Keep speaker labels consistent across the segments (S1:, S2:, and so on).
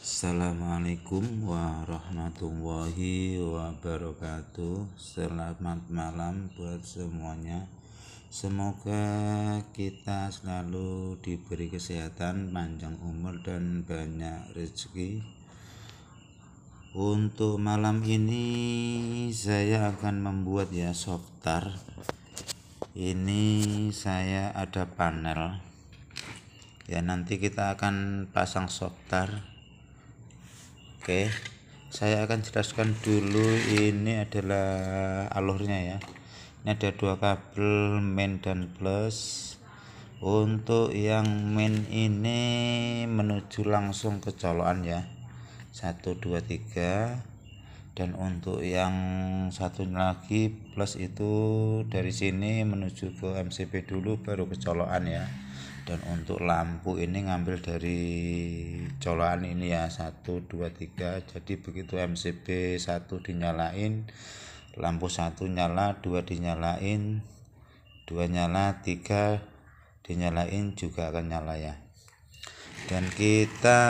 S1: Assalamualaikum warahmatullahi wabarakatuh Selamat malam buat semuanya Semoga kita selalu diberi kesehatan, panjang umur dan banyak rezeki Untuk malam ini saya akan membuat ya softar Ini saya ada panel Ya nanti kita akan pasang softar Oke saya akan jelaskan dulu ini adalah alurnya ya ini ada dua kabel main dan plus untuk yang main ini menuju langsung ke colokan ya Satu dua tiga. dan untuk yang satu lagi plus itu dari sini menuju ke MCB dulu baru ke colokan ya dan untuk lampu ini ngambil dari colokan ini ya 1 2 3 jadi begitu MCB 1 dinyalain lampu 1 nyala 2 dinyalain 2 nyala 3 dinyalain juga akan nyala ya dan kita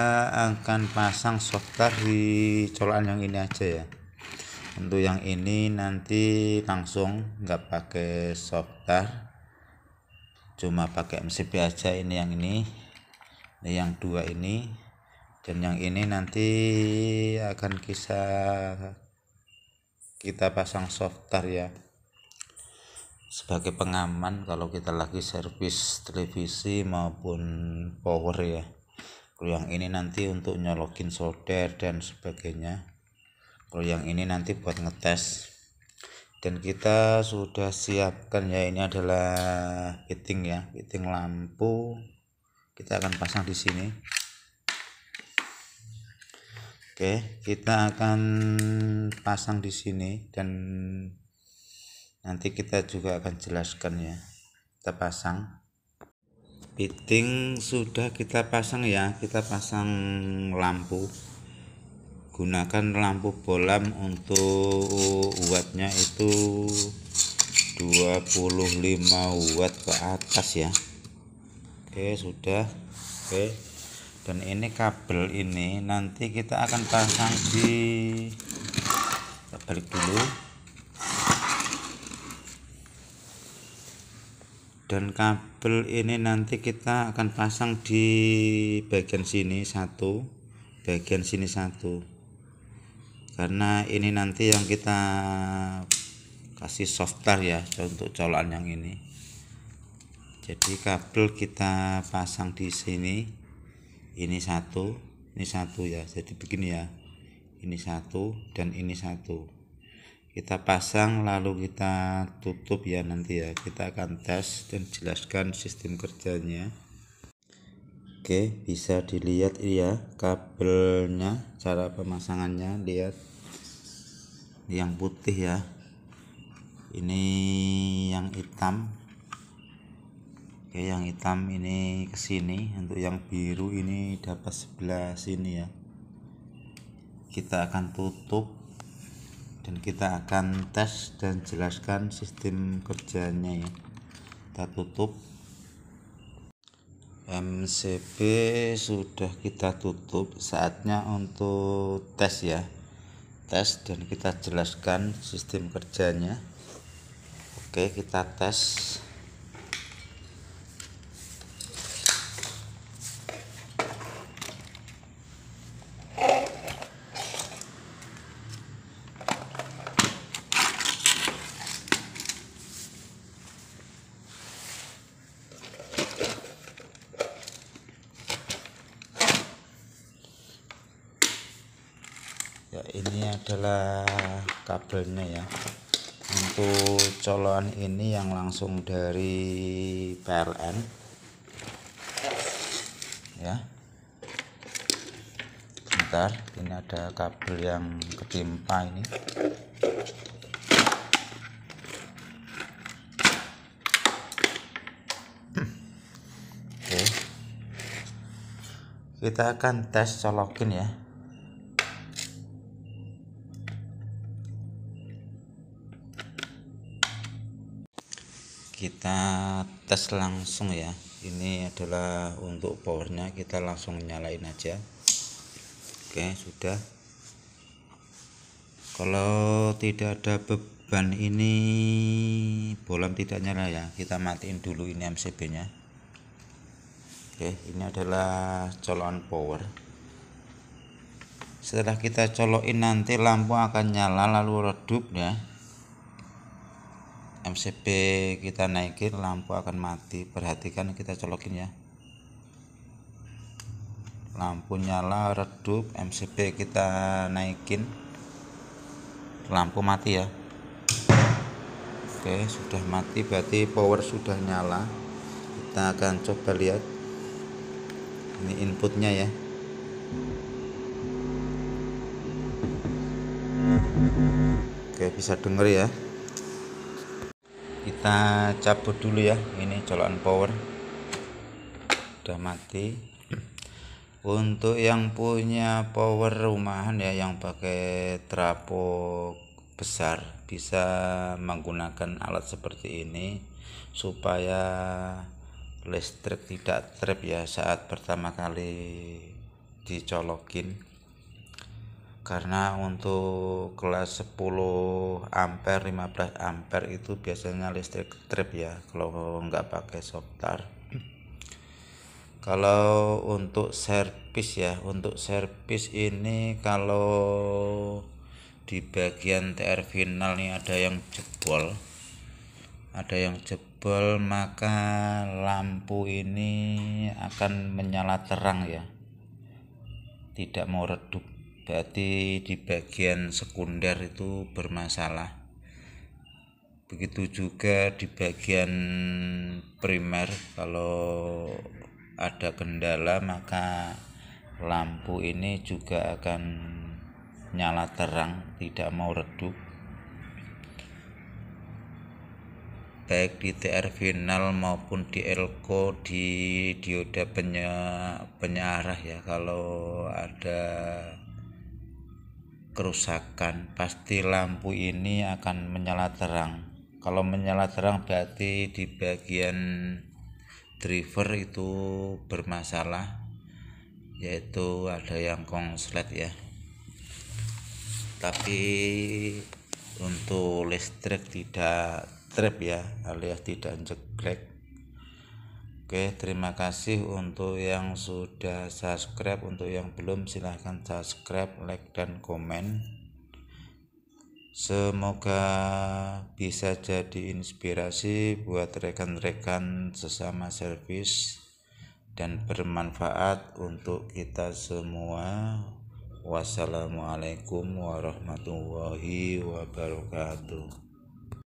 S1: akan pasang software di colokan yang ini aja ya untuk yang ini nanti langsung nggak pakai software cuma pakai MCB aja ini yang ini ini yang dua ini dan yang ini nanti akan kita kita pasang softar ya sebagai pengaman kalau kita lagi servis televisi maupun power ya kalau yang ini nanti untuk nyolokin solder dan sebagainya kalau yang ini nanti buat ngetes dan kita sudah siapkan ya ini adalah fitting ya fitting lampu kita akan pasang di sini Oke kita akan pasang di sini dan nanti kita juga akan jelaskan ya kita pasang fitting sudah kita pasang ya kita pasang lampu gunakan lampu bolam untuk wattnya itu 25 watt ke atas ya oke sudah oke dan ini kabel ini nanti kita akan pasang di kita balik dulu dan kabel ini nanti kita akan pasang di bagian sini satu bagian sini satu karena ini nanti yang kita kasih software ya untuk colokan yang ini jadi kabel kita pasang di sini ini satu ini satu ya jadi begini ya ini satu dan ini satu kita pasang lalu kita tutup ya nanti ya kita akan tes dan jelaskan sistem kerjanya Oke, bisa dilihat ya kabelnya, cara pemasangannya lihat yang putih ya. Ini yang hitam. Oke, yang hitam ini ke sini, untuk yang biru ini dapat sebelah sini ya. Kita akan tutup dan kita akan tes dan jelaskan sistem kerjanya ya. Kita tutup MCB sudah kita tutup saatnya untuk tes ya tes dan kita jelaskan sistem kerjanya oke kita tes ya ini adalah kabelnya ya untuk colokan ini yang langsung dari PLN ya bentar ini ada kabel yang ketimpa ini hmm. oke kita akan tes colokin ya kita tes langsung ya ini adalah untuk powernya kita langsung nyalain aja oke sudah kalau tidak ada beban ini bolam tidak nyala ya kita matiin dulu ini MCB nya oke ini adalah colokan power setelah kita colokin nanti lampu akan nyala lalu redup ya MCB kita naikin lampu akan mati perhatikan kita colokin ya lampu nyala redup MCB kita naikin lampu mati ya Oke sudah mati berarti power sudah nyala kita akan coba lihat ini inputnya ya Oke bisa denger ya kita cabut dulu ya ini colokan power udah mati untuk yang punya power rumahan ya yang pakai trapo besar bisa menggunakan alat seperti ini supaya listrik tidak trip ya saat pertama kali dicolokin karena untuk kelas 10 ampere 15 ampere itu biasanya listrik trip ya kalau nggak pakai softar kalau untuk servis ya untuk servis ini kalau di bagian TR final nih ada yang jebol ada yang jebol maka lampu ini akan menyala terang ya tidak mau redup berarti di bagian sekunder itu bermasalah begitu juga di bagian primer kalau ada kendala maka lampu ini juga akan nyala terang tidak mau redup baik di TR final maupun di elko di dioda penye, ya kalau ada kerusakan pasti lampu ini akan menyala terang kalau menyala terang berarti di bagian driver itu bermasalah yaitu ada yang kongslet ya tapi untuk listrik tidak trip ya alias tidak jeglek Oke, terima kasih untuk yang sudah subscribe. Untuk yang belum, silahkan subscribe, like, dan komen. Semoga bisa jadi inspirasi buat rekan-rekan sesama servis dan bermanfaat untuk kita semua. Wassalamualaikum warahmatullahi wabarakatuh.